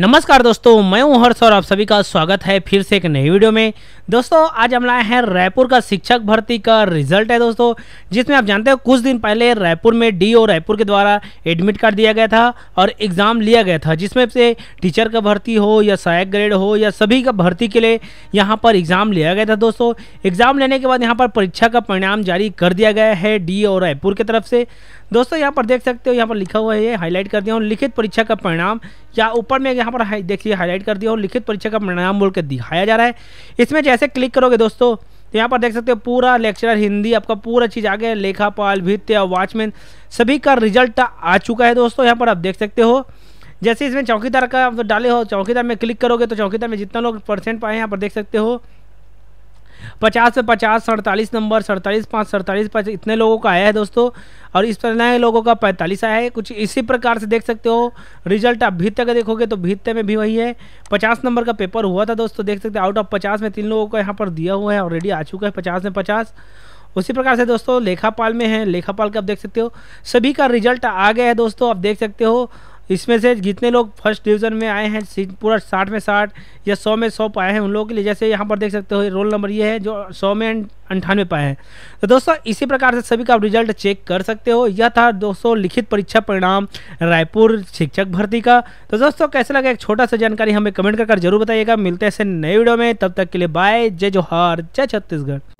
नमस्कार दोस्तों मैं हूं हर्ष और आप सभी का स्वागत है फिर से एक नई वीडियो में दोस्तों आज हम लाए हैं रायपुर का शिक्षक भर्ती का रिजल्ट है दोस्तों जिसमें आप जानते हो कुछ दिन पहले रायपुर में डी ओ रायपुर के द्वारा एडमिट कार्ड दिया गया था और एग्ज़ाम लिया गया था जिसमें से टीचर का भर्ती हो या सहायक ग्रेड हो या सभी का भर्ती के लिए यहाँ पर एग्ज़ाम लिया गया था दोस्तों एग्ज़ाम लेने के बाद यहाँ पर परीक्षा का परिणाम जारी कर दिया गया है डी ओ रायपुर की तरफ से दोस्तों यहाँ पर देख सकते हो यहाँ पर लिखा हुआ है हाईलाइट कर दिया हूँ लिखित परीक्षा का परिणाम या ऊपर में यहाँ यहाँ पर हाई देखिए हाईलाइट कर दिया और लिखित परीक्षा का परिणाम बोल के दिखाया जा रहा है इसमें जैसे क्लिक करोगे दोस्तों तो यहाँ पर देख सकते हो पूरा लेक्चरर हिंदी आपका पूरा चीज़ आ गया लेखापाल भित्य वॉचमैन सभी का रिजल्ट आ चुका है दोस्तों यहाँ पर आप देख सकते हो जैसे इसमें चौकीदार का डाले हो चौकीदार में क्लिक करोगे तो चौकीदार में जितना लोग परसेंट पाए यहाँ पर देख सकते हो पचास से पचास सड़तालीस नंबर सड़तालीस पाँच सड़तालीस पाँच इतने लोगों का आया है दोस्तों और इस तरह लोगों का पैंतालीस आया है कुछ इसी प्रकार से देख सकते हो रिजल्ट आप भीत का देखोगे तो भीतते में भी वही है पचास नंबर का पेपर हुआ था दोस्तों देख सकते आउट ऑफ पचास में तीन लोगों का यहाँ पर दिया हुआ है ऑलरेडी आ चुका है पचास में पचास उसी प्रकार से दोस्तों लेखापाल में है लेखापाल का आप देख सकते हो सभी का रिजल्ट आ गया है दोस्तों आप देख सकते हो इसमें से जितने लोग फर्स्ट डिवीज़न में आए हैं पूरा साठ में साठ या सौ में सौ पाए हैं उन लोगों के लिए जैसे यहाँ पर देख सकते हो रोल नंबर ये है जो सौ में अंठानवे पाए हैं तो दोस्तों इसी प्रकार से सभी का आप रिजल्ट चेक कर सकते हो यह था दोस्तों लिखित परीक्षा परिणाम रायपुर शिक्षक भर्ती का तो दोस्तों कैसे लगा एक छोटा सा जानकारी हमें कमेंट कर जरूर बताइएगा मिलते हैं ऐसे नए वीडियो में तब तक के लिए बाय जय जोहार जय छत्तीसगढ़